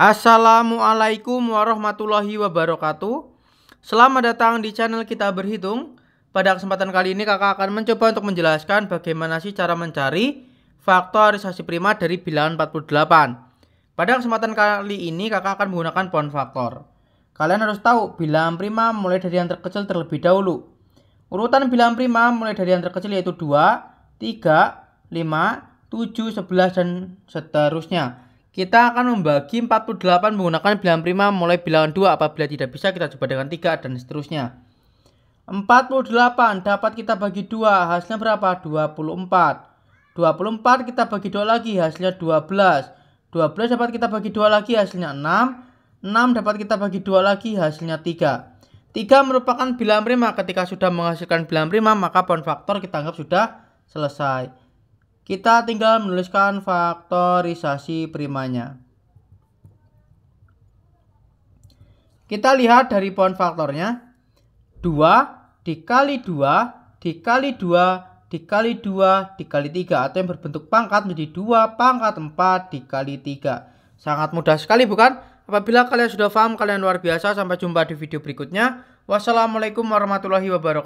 Assalamualaikum warahmatullahi wabarakatuh. Selamat datang di channel kita berhitung. Pada kesempatan kali ini kakak akan mencoba untuk menjelaskan bagaimana sih cara mencari faktorisasi prima dari bilangan 48. Pada kesempatan kali ini kakak akan menggunakan pohon faktor. Kalian harus tahu bilangan prima mulai dari yang terkecil terlebih dahulu. Urutan bilangan prima mulai dari yang terkecil yaitu 2, 3, 5, 7, 11, dan seterusnya. Kita akan membagi 48 menggunakan bilangan prima mulai bilangan 2 apabila tidak bisa kita coba dengan 3 dan seterusnya. 48 dapat kita bagi 2 hasilnya berapa? 24. 24 kita bagi 2 lagi hasilnya 12. 12 dapat kita bagi 2 lagi hasilnya 6. 6 dapat kita bagi 2 lagi hasilnya 3. 3 merupakan bilangan prima ketika sudah menghasilkan bilangan prima maka pohon faktor kita anggap sudah selesai. Kita tinggal menuliskan faktorisasi primanya. Kita lihat dari pohon faktornya. 2 dikali 2 dikali 2 dikali 2 dikali 3 atau yang berbentuk pangkat menjadi 2 pangkat 4 dikali 3. Sangat mudah sekali bukan? Apabila kalian sudah paham kalian luar biasa. Sampai jumpa di video berikutnya. Wassalamualaikum warahmatullahi wabarakatuh.